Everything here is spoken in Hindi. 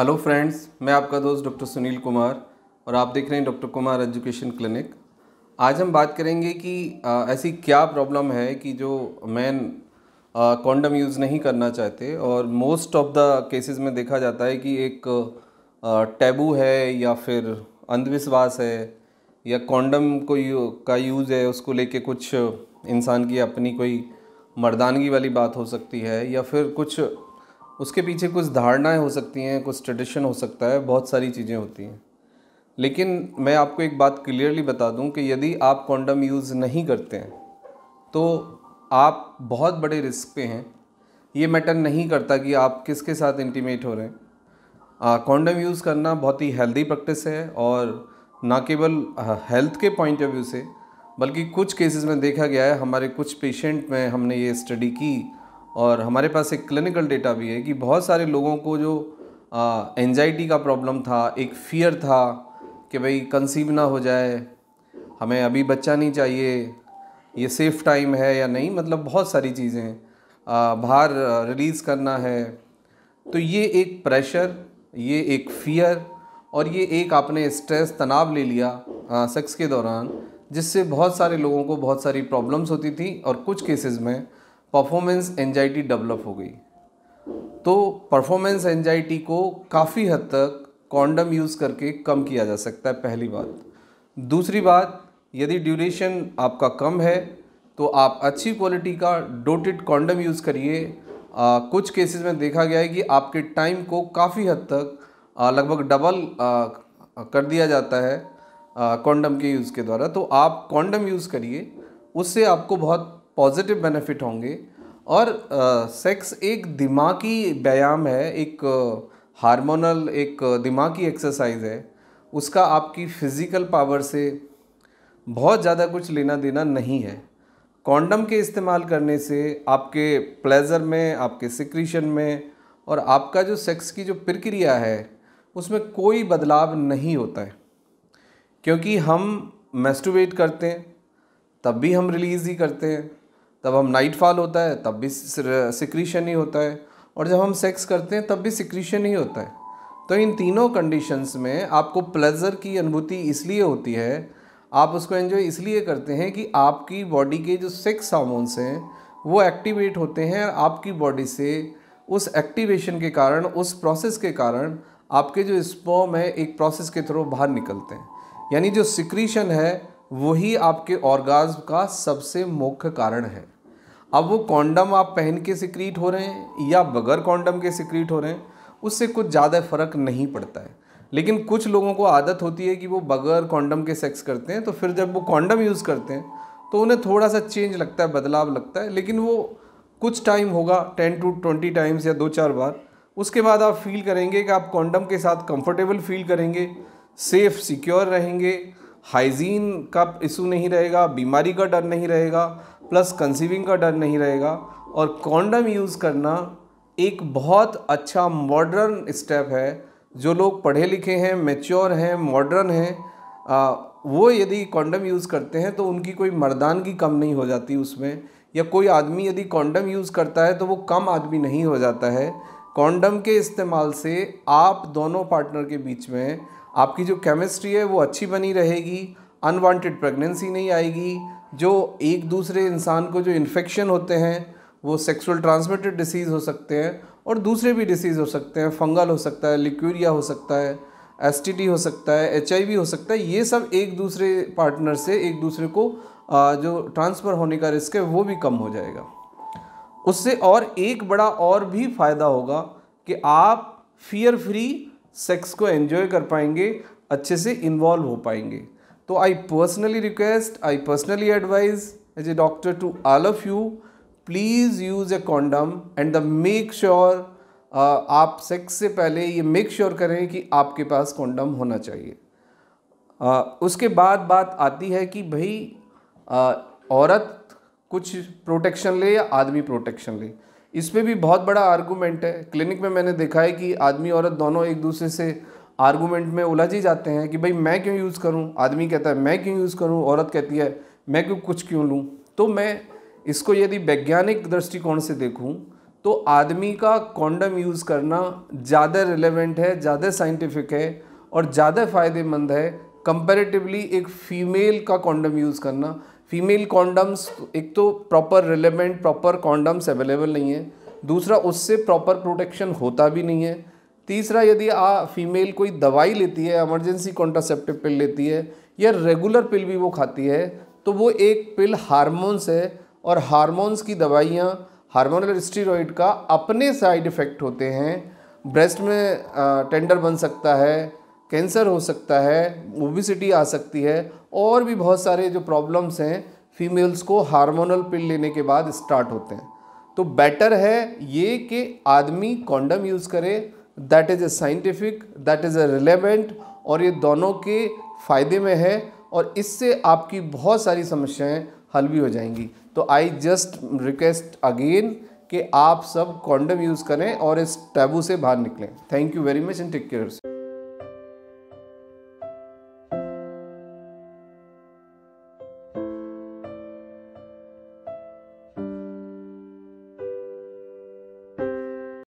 हेलो फ्रेंड्स मैं आपका दोस्त डॉक्टर सुनील कुमार और आप देख रहे हैं डॉक्टर कुमार एजुकेशन क्लिनिक आज हम बात करेंगे कि ऐसी क्या प्रॉब्लम है कि जो मैन कॉन्डम यूज़ नहीं करना चाहते और मोस्ट ऑफ द केसेस में देखा जाता है कि एक टैबू है या फिर अंधविश्वास है या कॉन्डम को यू, का यूज़ है उसको लेके कुछ इंसान की अपनी कोई मर्दानगी वाली बात हो सकती है या फिर कुछ उसके पीछे कुछ धारणाएं हो सकती हैं कुछ ट्रेडिशन हो सकता है बहुत सारी चीज़ें होती हैं लेकिन मैं आपको एक बात क्लियरली बता दूं कि यदि आप कॉन्डम यूज़ नहीं करते हैं तो आप बहुत बड़े रिस्क पे हैं ये मैटर नहीं करता कि आप किसके साथ इंटीमेट हो रहे हैं कॉन्डम यूज़ करना बहुत ही हेल्दी प्रैक्टिस है और ना केवल हेल्थ के पॉइंट ऑफ व्यू से बल्कि कुछ केसेस में देखा गया है हमारे कुछ पेशेंट में हमने ये स्टडी की और हमारे पास एक क्लिनिकल डेटा भी है कि बहुत सारे लोगों को जो एनजाइटी का प्रॉब्लम था एक फियर था कि भाई कंसीव ना हो जाए हमें अभी बच्चा नहीं चाहिए ये सेफ़ टाइम है या नहीं मतलब बहुत सारी चीज़ें बाहर रिलीज़ करना है तो ये एक प्रेशर ये एक फियर और ये एक आपने स्ट्रेस तनाव ले लिया सेक्स के दौरान जिससे बहुत सारे लोगों को बहुत सारी प्रॉब्लम्स होती थी और कुछ केसेस में परफॉर्मेंस एनजाइटी डेवलप हो गई तो परफॉर्मेंस एनजाइटी को काफ़ी हद तक कॉन्डम यूज़ करके कम किया जा सकता है पहली बात दूसरी बात यदि ड्यूरेशन आपका कम है तो आप अच्छी क्वालिटी का डोटेड कॉन्डम यूज़ करिए कुछ केसेस में देखा गया है कि आपके टाइम को काफ़ी हद तक लगभग डबल कर दिया जाता है कॉन्डम के यूज़ के द्वारा तो आप कॉन्डम यूज़ करिए उससे आपको बहुत पॉजिटिव बेनिफिट होंगे और सेक्स एक दिमागी व्यायाम है एक हार्मोनल एक दिमागी एक्सरसाइज है उसका आपकी फिज़िकल पावर से बहुत ज़्यादा कुछ लेना देना नहीं है कॉन्डम के इस्तेमाल करने से आपके प्लेजर में आपके सिक्रीशन में और आपका जो सेक्स की जो प्रक्रिया है उसमें कोई बदलाव नहीं होता है क्योंकि हम मेस्टुवेट करते हैं तब भी हम रिलीज़ ही करते हैं तब हम नाइट फॉल होता है तब भी सिक्रीशन ही होता है और जब हम सेक्स करते हैं तब भी सिक्रीशन ही होता है तो इन तीनों कंडीशंस में आपको प्लेजर की अनुभूति इसलिए होती है आप उसको एंजॉय इसलिए करते हैं कि आपकी बॉडी के जो सेक्स हार्मोन्स हैं वो एक्टिवेट होते हैं और आपकी बॉडी से उस एक्टिवेशन के कारण उस प्रोसेस के कारण आपके जो स्पर्म है एक प्रोसेस के थ्रू बाहर निकलते हैं यानी जो सिक्रीशन है वही आपके ऑर्गाज का सबसे मुख्य कारण है अब वो कॉन्डम आप पहन के सिक्रीट हो रहे हैं या बगैर कॉन्डम के सिक्रीट हो रहे हैं उससे कुछ ज़्यादा फ़र्क नहीं पड़ता है लेकिन कुछ लोगों को आदत होती है कि वो बगैर कॉन्डम के सेक्स करते हैं तो फिर जब वो कॉन्डम यूज़ करते हैं तो उन्हें थोड़ा सा चेंज लगता है बदलाव लगता है लेकिन वो कुछ टाइम होगा टेन टू ट्वेंटी टाइम्स या दो चार बार उसके बाद आप फील करेंगे कि आप कॉन्डम के साथ कंफर्टेबल फील करेंगे सेफ़ सिक्योर रहेंगे हाइजीन का इशू नहीं रहेगा बीमारी का डर नहीं रहेगा प्लस कंसीविंग का डर नहीं रहेगा और कॉन्डम यूज़ करना एक बहुत अच्छा मॉडर्न स्टेप है जो लोग पढ़े लिखे हैं मेच्योर हैं मॉडर्न हैं वो यदि कॉन्डम यूज़ करते हैं तो उनकी कोई की कम नहीं हो जाती उसमें या कोई आदमी यदि कॉन्डम यूज़ करता है तो वो कम आदमी नहीं हो जाता है कॉन्डम के इस्तेमाल से आप दोनों पार्टनर के बीच में आपकी जो केमिस्ट्री है वो अच्छी बनी रहेगी अनवांटेड प्रेगनेंसी नहीं आएगी जो एक दूसरे इंसान को जो इन्फेक्शन होते हैं वो सेक्सुअल ट्रांसमिटेड डिसीज़ हो सकते हैं और दूसरे भी डिसीज़ हो सकते हैं फंगल हो सकता है लिक्यूरिया हो सकता है एस हो सकता है एच हो सकता है ये सब एक दूसरे पार्टनर से एक दूसरे को जो ट्रांसफ़र होने का रिस्क है वो भी कम हो जाएगा उससे और एक बड़ा और भी फ़ायदा होगा कि आप फियर फ्री सेक्स को एन्जॉय कर पाएंगे अच्छे से इन्वॉल्व हो पाएंगे तो I personally request I personally advise as a doctor to all of you please use a condom and the make sure आप सेक्स से पहले ये मेक श्योर sure करें कि आपके पास कॉन्डम होना चाहिए uh, उसके बाद बात आती है कि भाई uh, औरत कुछ प्रोटेक्शन ले या आदमी प्रोटेक्शन ले इस पर भी बहुत बड़ा आर्गूमेंट है क्लिनिक में मैंने देखा है कि आदमी औरत दोनों एक दूसरे से आर्गूमेंट में उलझ ही जाते हैं कि भाई मैं क्यों यूज़ करूँ आदमी कहता है मैं क्यों यूज़ करूँ औरत कहती है मैं क्यों कुछ क्यों लूँ तो मैं इसको यदि वैज्ञानिक दृष्टिकोण से देखूँ तो आदमी का कॉन्डम यूज़ करना ज़्यादा रिलेवेंट है ज़्यादा साइंटिफिक है और ज़्यादा फ़ायदेमंद है कंपेरेटिवली एक फ़ीमेल का कॉन्डम यूज़ करना फीमेल कॉन्डम्स एक तो proper relevant proper condoms available नहीं है दूसरा उससे प्रॉपर प्रोटेक्शन होता भी नहीं है तीसरा यदि आ फीमेल कोई दवाई लेती है एमरजेंसी कॉन्ट्रासेप्टिव पिल लेती है या रेगुलर पिल भी वो खाती है तो वो एक पिल हारमोन्स है और हारमोन्स की दवाइयाँ हारमोनल स्टीरोइड का अपने साइड इफ़ेक्ट होते हैं ब्रेस्ट में टेंडर बन सकता है कैंसर हो सकता है ओबिसिटी आ सकती है और भी बहुत सारे जो प्रॉब्लम्स हैं फीमेल्स को हार्मोनल पिल लेने के बाद स्टार्ट होते हैं तो बेटर है ये कि आदमी कॉन्डम यूज़ करे that is a scientific that is a relevant और ये दोनों के फ़ायदे में है और इससे आपकी बहुत सारी समस्याएं हल भी हो जाएंगी तो आई जस्ट रिक्वेस्ट अगेन कि आप सब कॉन्डम यूज़ करें और इस टैबू से बाहर निकलें thank you very much and take care